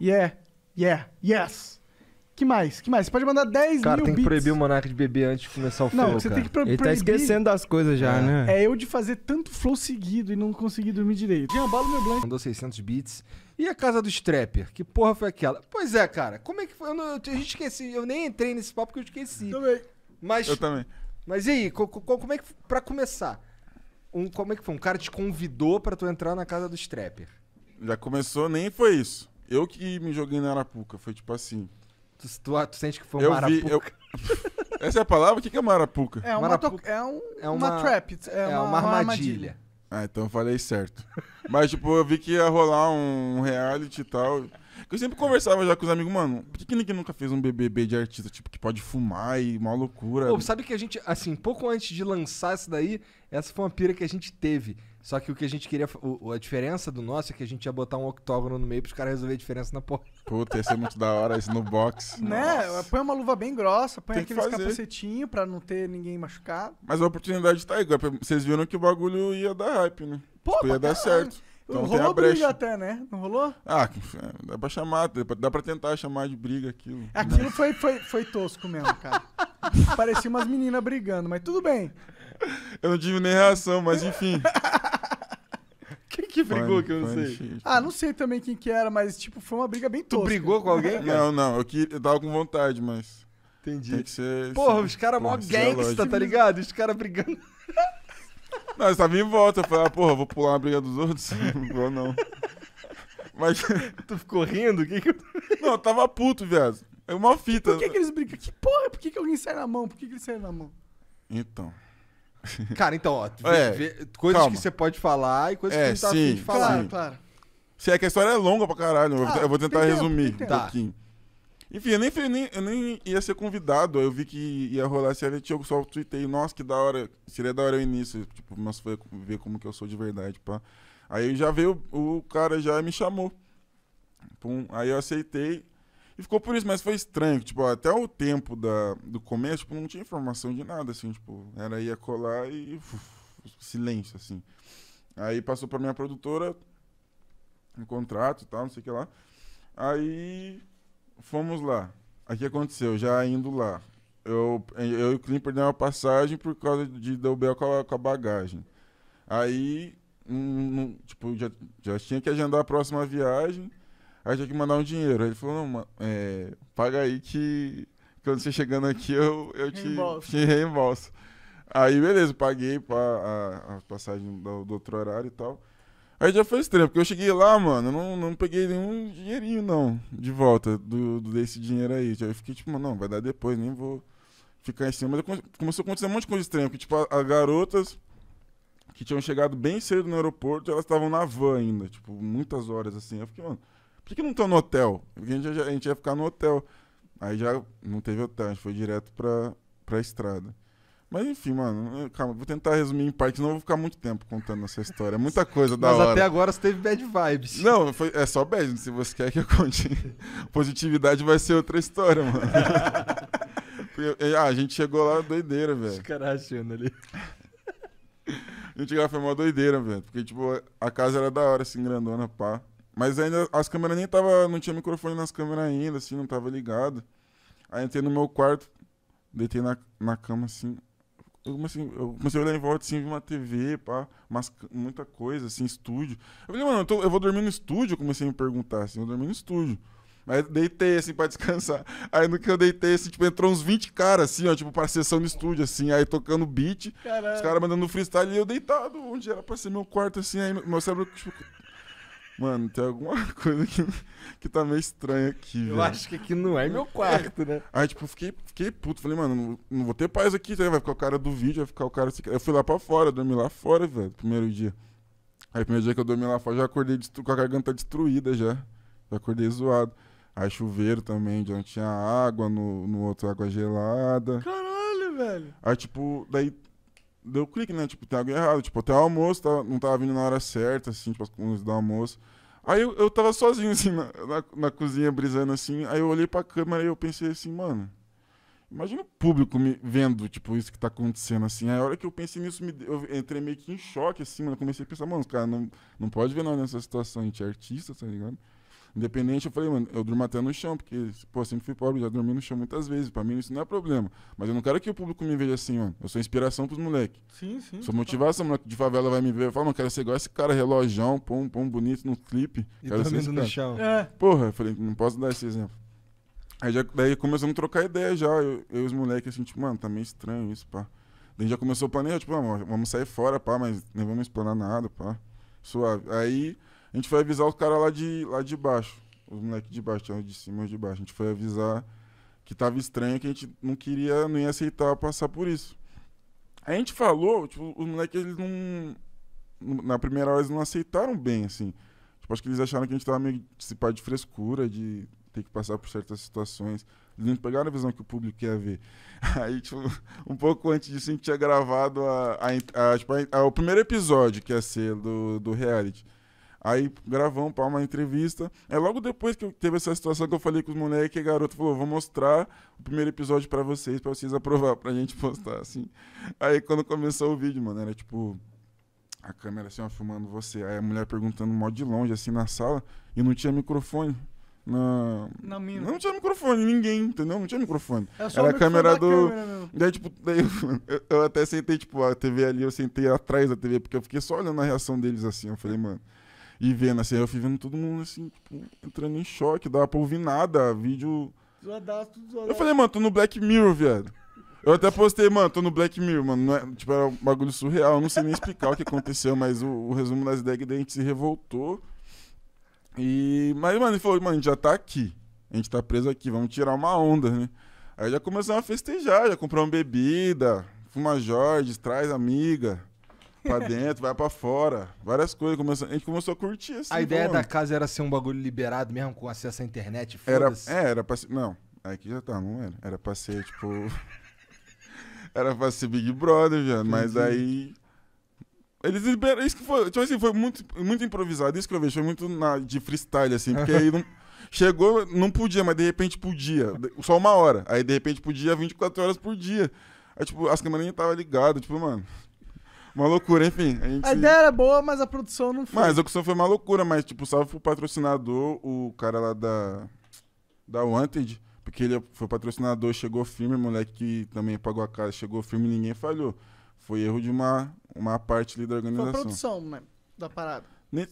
Yeah, yeah, yes. Que mais? Que mais? Você pode mandar 10 Cara, mil tem que beats. proibir o Monark de beber antes de começar o flow, Não, você cara. tem que pro Ele tá esquecendo das coisas já, é. né? É eu de fazer tanto flow seguido e não conseguir dormir direito. Gambalo meu blanco. Mandou 600 beats. E a casa do Strapper? Que porra foi aquela? Pois é, cara. Como é que foi? Eu, não, eu, eu esqueci. Eu nem entrei nesse papo porque eu esqueci. Também. Mas... Eu também. Mas e aí? Co, co, como é que... Pra começar... Um, como é que foi? Um cara te convidou pra tu entrar na casa do Strapper. Já começou, nem foi isso. Eu que me joguei na Arapuca, foi tipo assim. Tu, tu, tu sente que foi uma eu Arapuca? Vi, eu... Essa é a palavra? O que, é uma Arapuca? É uma, marapuca. To... É um, é uma, uma trap, é, é uma, uma, armadilha. armadilha. Ah, então eu falei certo. Mas, tipo, eu vi que ia rolar um reality e tal eu sempre conversava já com os amigos, mano, por que, ninguém nunca fez um BBB de artista, tipo, que pode fumar e uma loucura? Pô, sabe que a gente, assim, pouco antes de lançar isso daí, essa foi uma pira que a gente teve. Só que o que a gente queria. O, a diferença do nosso é que a gente ia botar um octógono no meio pros caras resolver a diferença na porra. Puta, ia ser muito da hora isso no box. Né? Põe uma luva bem grossa, põe aquele aqueles capacetinhos pra não ter ninguém machucado. Mas a oportunidade tá aí. Vocês viram que o bagulho ia dar hype, né? Pô, tipo, ia dar certo. Então, rolou briga até, né? Não rolou? Ah, é, dá pra chamar, dá pra tentar chamar de briga aquilo. Aquilo foi, foi, foi tosco mesmo, cara. Parecia umas meninas brigando, mas tudo bem. Eu não tive nem reação, mas enfim. Quem que brigou que eu não sei? Ah, não sei também quem que era, mas tipo, foi uma briga bem tosca. Tu brigou com alguém? Cara? Não, não, eu, que, eu tava com vontade, mas... Entendi. Tem que ser... Porra, os caras mó gangsta, tá ligado? Os caras brigando... Não, eu tava em volta. Eu falei, ah, porra, vou pular na briga dos outros. Não vou, não. Mas. Tu ficou rindo? o Que que eu... Não, eu tava puto, viado. É uma fita. Por que, que eles brigam? Que porra? Por que, que alguém sai na mão? Por que, que eles saem na mão? Então. Cara, então, ó. Vê, é, vê, coisas calma. que você pode falar e coisas é, que você não tá sim, afim de falar. Claro, sim. claro. Se é que a história é longa pra caralho. Ah, eu vou tentar resumir tempo, um tá. pouquinho. Tá. Enfim, eu nem, fui, nem, eu nem ia ser convidado. eu vi que ia rolar esse reality show, só tuitei, nossa, que da hora. Seria da hora o início. Tipo, mas foi ver como que eu sou de verdade, pá. Aí já veio, o cara já me chamou. Pum, aí eu aceitei. E ficou por isso, mas foi estranho. Tipo, até o tempo da, do começo, tipo, não tinha informação de nada, assim, tipo, era ia colar e. Uf, silêncio, assim. Aí passou pra minha produtora, um contrato e tal, não sei o que lá. Aí fomos lá. O que aconteceu? Já indo lá. Eu, eu e o Clean perdemos a passagem por causa de dar BO com, com a, bagagem. Aí, um, tipo, já, já tinha que agendar a próxima viagem. Aí tinha que mandar um dinheiro. Aí ele falou, não, é, paga aí que quando você chegando aqui eu, eu te, reembolso. te reembolso. Aí, beleza, paguei pra, a, a passagem do, do outro horário e tal. Aí já foi estranho, porque eu cheguei lá, mano, não, não peguei nenhum dinheirinho, não, de volta do, do desse dinheiro aí. Já fiquei tipo, mano não, vai dar depois, nem vou ficar em cima. Mas come, começou a acontecer um monte de coisa estranha, porque, tipo, as garotas que tinham chegado bem cedo no aeroporto, elas estavam na van ainda, tipo, muitas horas assim. Eu fiquei, mano, por que, não estão no hotel? Porque a gente, a gente ia ficar no hotel. Aí já não teve hotel, a gente foi direto pra, pra estrada. Mas enfim, mano, calma, vou tentar resumir em parte, não vou ficar muito tempo contando essa história. É muita coisa da Mas hora. Mas até agora você teve bad vibes. Não, foi, é só bad, se você quer que eu conte. Positividade vai ser outra história, mano. ah, a gente chegou lá doideira, velho. Os caras achando ali. A gente lá foi uma doideira, velho. Porque, tipo, a casa era da hora, assim, grandona, pá. Mas ainda as câmeras nem tava. Não tinha microfone nas câmeras ainda, assim, não tava ligado. Aí entrei no meu quarto, deitei na, na cama, assim eu comecei, eu comecei a olhar em volta, assim, vi uma TV, pá, mas, muita coisa, assim, estúdio. Eu falei, mano, eu, tô, eu vou dormir no estúdio, eu comecei a me perguntar, assim, eu dormi no estúdio. Aí deitei, assim, pra descansar. Aí no que eu deitei, assim, tipo, entrou uns 20 caras, assim, ó, tipo, pra sessão no estúdio, assim, aí tocando beat, os caras mandando freestyle e eu deitado, onde era pra ser meu quarto, assim, aí meu cérebro, tipo, Mano, tem alguma coisa que, que tá meio estranha aqui, velho. Eu acho que aqui não é meu quarto, né? Aí, tipo, fiquei, fiquei puto. Falei, mano, não, não vou ter paz aqui. Tá vai ficar o cara do vídeo, vai ficar o cara... Eu fui lá pra fora, dormi lá fora, velho, primeiro dia. Aí, primeiro dia que eu dormi lá fora, já acordei com a garganta destruída, já. Já acordei zoado. Aí, chuveiro também, já não tinha água, no, no outro água gelada. Caralho, velho. Aí, tipo, daí deu clique, né? Tipo, tem algo errado. Tipo, até o almoço tava, não tava vindo na hora certa, assim, tipo, as do almoço. Aí eu, eu tava sozinho, assim, na, na, na, cozinha, brisando, assim. Aí eu olhei pra câmera e eu pensei assim, mano... Imagina o público me vendo, tipo, isso que tá acontecendo, assim. Aí a hora que eu pensei nisso, me, eu entrei meio que em choque, assim, mano. Eu comecei a pensar, mano, os caras não, não pode ver nós nessa situação. A gente é artista, tá ligado? Independente, eu falei, mano, eu durmo até no chão, porque, pô, sempre fui pobre, já dormi no chão muitas vezes. Pra mim isso não é problema. Mas eu não quero que o público me veja assim, mano. Eu sou inspiração pros moleques. Sim, sim. Sou motivação, moleque de favela vai me ver. Eu falo, mano, quero ser igual esse cara, relojão, pão, pum bonito no clipe. E quero dormindo no chão. É. Porra, eu falei, não posso dar esse exemplo. Aí já, daí começamos a trocar ideia já, eu, eu e os moleques, assim, tipo, mano, tá meio estranho isso, pá. Daí já começou a planejamento, tipo, mano, vamos sair fora, pá, mas nem vamos explanar nada, pá. Suave. Aí a gente foi avisar os caras lá de, lá de baixo. Os moleques de baixo, de cima e de baixo. A gente foi avisar que tava estranho, que a gente não queria, não ia aceitar passar por isso. A gente falou, tipo, os moleques, eles não. Na primeira hora, eles não aceitaram bem, assim. Tipo, acho que eles acharam que a gente tava meio se de frescura, de ter que passar por certas situações. Eles não pegaram a visão que o público quer ver. Aí, tipo, um pouco antes disso, a gente tinha gravado a, a, a, tipo, a o primeiro episódio que ia ser do, do reality. Aí gravamos para uma entrevista. É logo depois que teve essa situação que eu falei com os moleques, que a garota falou: vou mostrar o primeiro episódio para vocês, para vocês aprovar, pra gente postar, assim. Aí quando começou o vídeo, mano, era tipo. A câmera assim, ó, filmando você. Aí a mulher perguntando mó de longe, assim, na sala, e não tinha microfone. Na... na mina. Não tinha microfone, ninguém, entendeu? Não tinha microfone. É era, a câmera do. Câmera daí, tipo, daí eu, eu até sentei, tipo, a TV ali, eu sentei atrás da TV, porque eu fiquei só olhando a reação deles assim. Eu falei, mano, e vendo, assim, eu fui vendo todo mundo, assim, tipo, entrando em choque, dava pra ouvir nada, vídeo... tudo Eu falei, mano, tô no Black Mirror, viado. Eu até postei, mano, tô no Black Mirror, mano. Não é, tipo, era um bagulho surreal, eu não sei nem explicar o que aconteceu, mas o, o resumo das ideias é que a gente se revoltou. E... Mas, mano, ele falou, mano, a gente já tá aqui. A gente tá preso aqui, vamos tirar uma onda, né? Aí já começamos a festejar, já compramos bebida, fuma Jorge, traz amiga pra dentro, vai pra fora. Várias coisas. Começou, a gente começou a curtir assim. A ideia da casa era ser um bagulho liberado mesmo, com acesso à internet, era, é, era pra ser. Não, aqui já tá, não era. Era pra ser, tipo. era pra ser Big Brother, viado. Mas aí. Eles liberaram. Isso que foi. Tipo assim, foi muito, muito improvisado. Isso que eu vejo. Foi muito na, de freestyle, assim. Porque aí não. Chegou, não podia, mas de repente podia. Só uma hora. Aí de repente podia 24 horas por dia. Aí, tipo, as câmeras nem estavam ligadas. Tipo, mano, uma loucura, enfim. A, a ideia era boa, mas a produção não foi. Mas a execução foi uma loucura, mas, tipo, salve pro patrocinador, o cara lá da. Da Wanted. Porque ele foi patrocinador, chegou firme, moleque que também pagou a casa, chegou firme e ninguém falhou. Foi erro de uma, uma parte ali da organização. Foi a produção né, da parada.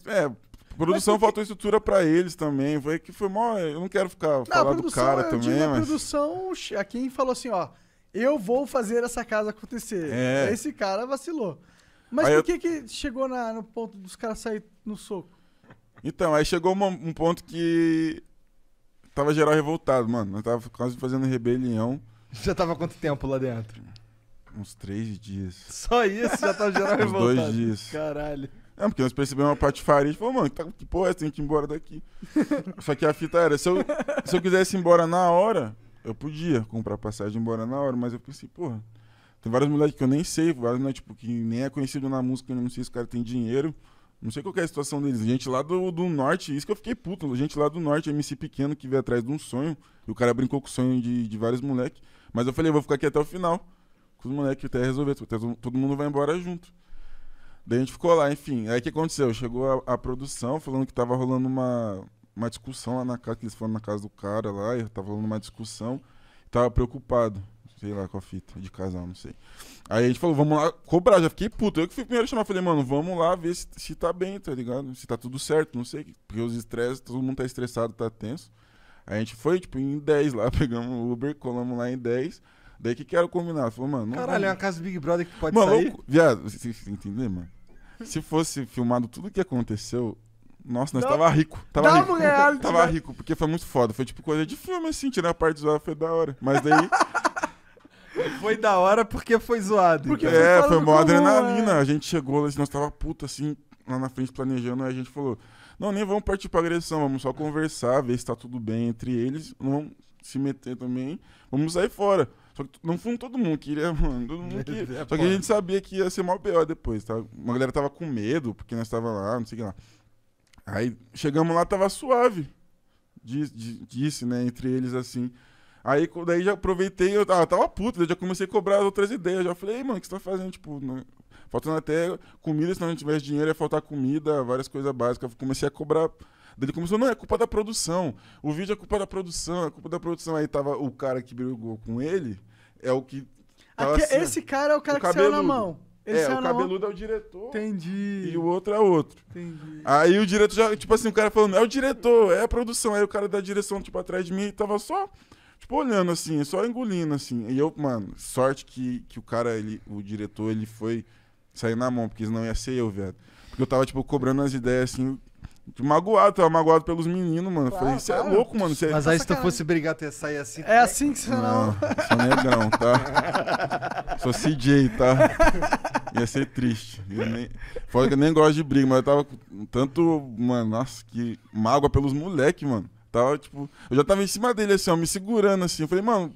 É, produção porque... faltou estrutura pra eles também. Foi que foi mó. Eu não quero ficar falando do cara também. Digo, mas... A produção, a quem falou assim, ó, eu vou fazer essa casa acontecer. É. Esse cara vacilou. Mas aí por que, eu... que chegou na, no ponto dos caras sair no soco? Então, aí chegou uma, um ponto que tava geral revoltado, mano. Nós tava quase fazendo rebelião. Já tava quanto tempo lá dentro? Uns três dias. Só isso já tava geral revoltado? dois dias. Caralho. É, porque nós percebemos uma patifaria e falou, mano, tá, que porra, é tem que ir embora daqui. Só que a fita era, se eu, se eu quisesse ir embora na hora, eu podia comprar passagem e ir embora na hora, mas eu pensei, assim, porra, tem várias mulheres que eu nem sei, várias mulheres tipo, que nem é conhecido na música, eu não sei se o cara tem dinheiro. Não sei qual é a situação deles. Gente lá do, do norte, isso que eu fiquei puto. Gente lá do norte, MC pequeno, que veio atrás de um sonho. E o cara brincou com o sonho de, de vários moleques. Mas eu falei, eu vou ficar aqui até o final. Com os moleques até resolver. Tipo, até todo mundo vai embora junto. Daí a gente ficou lá, enfim. Aí o que aconteceu? Chegou a, a, produção falando que tava rolando uma, uma discussão lá na casa, que eles foram na casa do cara lá, e tava rolando uma discussão. Tava preocupado. Sei lá qual fita, de casal, não sei. Aí a gente falou, vamos lá cobrar. Já fiquei puto. Eu que fui primeiro chamar. Falei, mano, vamos lá ver se, se tá bem, tá ligado? Se tá tudo certo, não sei. Porque os estresses, todo mundo tá estressado, tá tenso. Aí a gente foi, tipo, em 10 lá. Pegamos o Uber, colamos lá em 10. Daí que que era o combinado? Falou, mano. Caralho, vamos... é uma casa Big Brother que pode mano, sair. Viado, você, você entender, mano? se fosse filmado tudo o que aconteceu, nossa, nós dá, tava rico. Tava rico. Um tava né? rico, porque foi muito foda. Foi tipo coisa de filme, assim, tirar a parte zoada foi da hora. Mas daí Foi da hora porque foi zoado. Porque então. é, foi uma adrenalina. É. A gente chegou, nós tava puto assim, lá na frente planejando, aí a gente falou: não, nem vamos partir pra agressão, vamos só conversar, ver se tá tudo bem entre eles, não vamos se meter também, vamos sair fora. Só que não foi todo mundo queria, mano. Todo mundo queria. É só que a gente sabia que ia ser mal pior depois, tá? Uma galera tava com medo, porque nós tava lá, não sei o que lá. Aí chegamos lá, tava suave. disse, né, entre eles assim. Aí daí já aproveitei, eu tava, tava puto, daí já comecei a cobrar as outras ideias. Já falei, mano, o que você tá fazendo? Tipo, né, faltando até comida, se não tivesse dinheiro, ia faltar comida, várias coisas básicas. Comecei a cobrar. Daí ele começou, não, é culpa da produção. O vídeo é culpa da produção, é culpa da produção. Aí tava o cara que brigou com ele, é o que. Aqui, assim, esse cara é o cara o que cabeludo. saiu na mão. Esse é, o cabeludo mão. É, é o diretor. Entendi. E o outro é outro. Entendi. Aí o diretor já, tipo assim, o cara falando, é o diretor, é a produção. Aí o cara da direção, tipo, atrás de mim, tava só tipo, olhando assim, é só engolindo, assim. E eu, mano, sorte que, que o cara, ele, o diretor, ele foi sair na mão, porque senão ia ser eu, velho. Porque eu tava, tipo, cobrando as ideias, assim, Magoado, tava magoado pelos meninos, mano. Claro, Falei, você é claro. é louco, mano. Cê... É mas aí se tu fosse brigar, tu ia sair assim. É assim que você não. não. Sou negão, tá? sou CJ, tá? Ia ser triste. nem... Fora que eu nem gosto de briga, mas eu tava tanto. Mano, nossa, que mágoa pelos moleque, mano. Tava, tipo, eu já tava em cima dele, assim, ó, me segurando, assim. Eu falei, mano,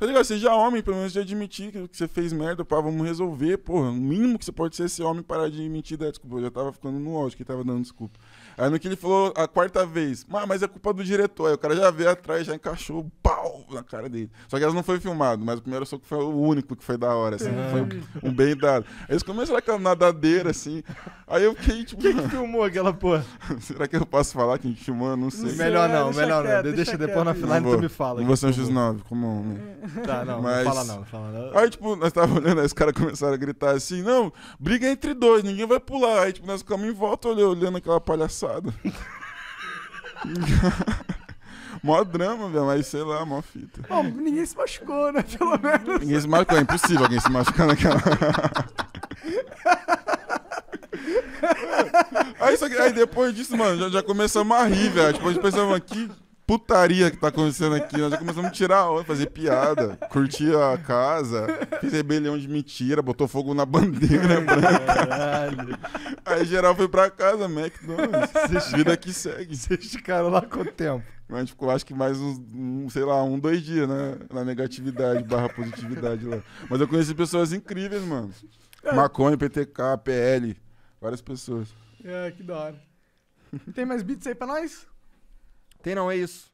Tá ligado? Seja é homem, pelo menos de admitir que você fez merda, pá, vamos resolver, porra. O mínimo que você pode ser esse é homem parar de admitir da desculpa. Eu já tava ficando no áudio que ele tava dando desculpa. Aí no que ele falou a quarta vez, ah, mas é culpa do diretor. Aí o cara já veio atrás, já encaixou, pau, na cara dele. Só que elas não foi filmado, mas o primeiro soco foi o único que foi da hora, assim. É. Foi um bem dado. Aí eles começaram a a nadadeira, assim. Aí eu fiquei, tipo... Quem que filmou aquela porra? Será que eu posso falar quem filmou? Não sei. Melhor não, melhor não. Deixa, melhor quieto, não. deixa, deixa depois na final tu me fala. você é um X9, como... É. Tá, não, Mas... não fala não, fala não. Aí, tipo, nós tava olhando, aí os caras começaram a gritar assim, não, briga entre dois, ninguém vai pular. Aí, tipo, nós ficamos em volta olhando, olhando aquela palhaçada. Mó drama, velho, mas sei lá, mó fita. Bom, ninguém se machucou, né? Pelo menos. Ninguém se machucou, é impossível alguém se machucar naquela. aí, que, aí depois disso, mano, já, já começamos a rir, velho. Tipo, a gente pensava, que, putaria que tá acontecendo aqui. Nós já começamos a tirar onda, fazer piada, curtir a casa, fez rebelião de mentira, botou fogo na bandeira é branca. Aí geral foi pra casa, McDonald's. vida que segue. Vocês ficaram lá quanto tempo? A gente ficou, acho que mais uns, um, sei lá, um, dois dias, né? Na negatividade barra positividade lá. Mas eu conheci pessoas incríveis, mano. É. Maconha, PTK, PL, várias pessoas. É, que da hora. Tem mais beats aí pra nós? Tem não, é isso.